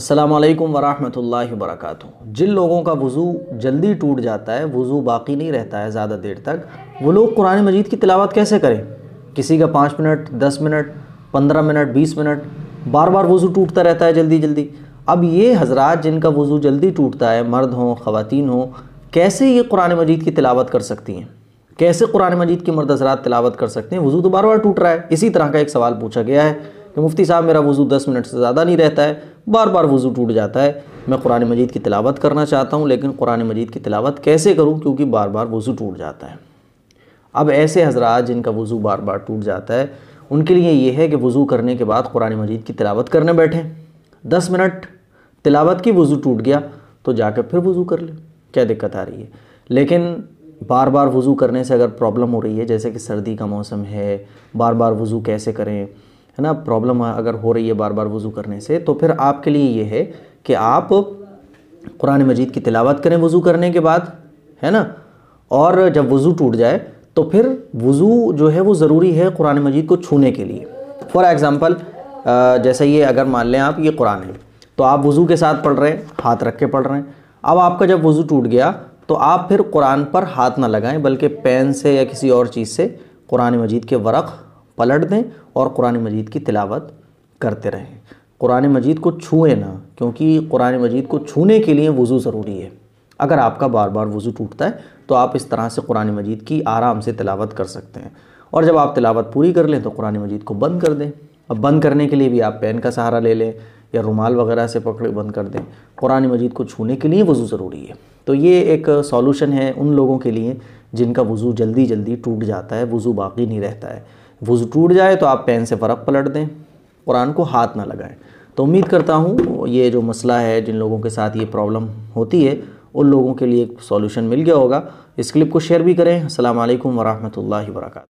السلام علیکم ورحمۃ اللہ وبرکاتہ جن لوگوں کا وضو جلدی ٹوٹ جاتا ہے وضو باقی نہیں رہتا ہے زیادہ دیر تک وہ لوگ قرآن مجید کی تلاوت کیسے کریں کسی کا پانچ منٹ دس منٹ پندرہ منٹ بیس منٹ بار بار وضو ٹوٹتا رہتا ہے جلدی جلدی اب یہ حضرات جن کا وضو جلدی ٹوٹتا ہے مرد ہوں خواتین ہوں کیسے یہ قرآن مجید کی تلاوت کر سکتی ہیں کیسے قرآن مجید کی مرد حضرات تلاوت کر سکتے ہیں وضو تو بار بار ٹوٹ رہا ہے اسی طرح کا ایک سوال پوچھا گیا ہے کہ مفتی صاحب میرا وضو دس منٹ سے زیادہ نہیں رہتا ہے بار بار وضو ٹوٹ جاتا ہے میں قرآن مجید کی تلاوت کرنا چاہتا ہوں لیکن قرآن مجید کی تلاوت کیسے کروں کیونکہ بار بار وضو ٹوٹ جاتا ہے اب ایسے حضرات جن کا وضو بار بار ٹوٹ جاتا ہے ان کے لیے یہ ہے کہ وضو کرنے کے بعد قرآن مجید کی تلاوت کرنے بیٹھیں دس منٹ تلاوت کی وضو ٹوٹ گیا تو جا کے پھر وضو کر لیں کیا دقت آ رہی ہے لیکن بار بار وضو کرنے سے اگر پرابلم ہو رہی ہے جیسے کہ سردی کا موسم ہے بار بار وضو کیسے کریں ہے نا پرابلم اگر ہو رہی ہے بار بار وضو کرنے سے تو پھر آپ کے لیے یہ ہے کہ آپ قرآن مجید کی تلاوت کریں وضو کرنے کے بعد ہے نا اور جب وضو ٹوٹ جائے تو پھر وضو جو ہے وہ ضروری ہے قرآن مجید کو چھونے کے لیے فور ایگزامپل جیسے یہ اگر مان لیں آپ یہ قرآن ہے تو آپ وضو کے ساتھ پڑھ رہے ہیں ہاتھ رکھ کے پڑھ رہے ہیں اب آپ کا جب وضو ٹوٹ گیا تو آپ پھر قرآن پر ہاتھ نہ لگائیں بلکہ پین سے یا کسی اور چیز سے قرآن مجید کے ورق پلٹ دیں اور قرآن مجید کی تلاوت کرتے رہیں قرآن مجید کو چھوئیں نہ کیونکہ قرآن مجید کو چھونے کے لیے وضو ضروری ہے اگر آپ کا بار بار وضو ٹوٹتا ہے تو آپ اس طرح سے قرآن مجید کی آرام سے تلاوت کر سکتے ہیں اور جب آپ تلاوت پوری کر لیں تو قرآن مجید کو بند کر دیں اب بند کرنے کے لیے بھی آپ پین کا سہارا لے لیں یا رومال وغیرہ سے پکڑے بند کر دیں قرآن مجید کو چھونے کے لیے وضو ضروری ہے تو یہ ایک سولوشن ہے ان لوگوں کے لیے جن کا وضو جلدی جلدی ٹوٹ جاتا ہے وضو باقی نہیں رہتا ہے وضو ٹوٹ جائے تو آپ پین سے فرق پلٹ دیں قرآن کو ہاتھ نہ لگائیں تو امید کرتا ہوں یہ جو مسئلہ ہے جن لوگوں کے ساتھ یہ پرابلم ہوتی ہے ان لوگوں کے لیے ایک سولوشن مل گیا ہوگا اس کلپ کو شیئر بھی کریں السلام علیکم ورحمۃ اللہ وبرکاتہ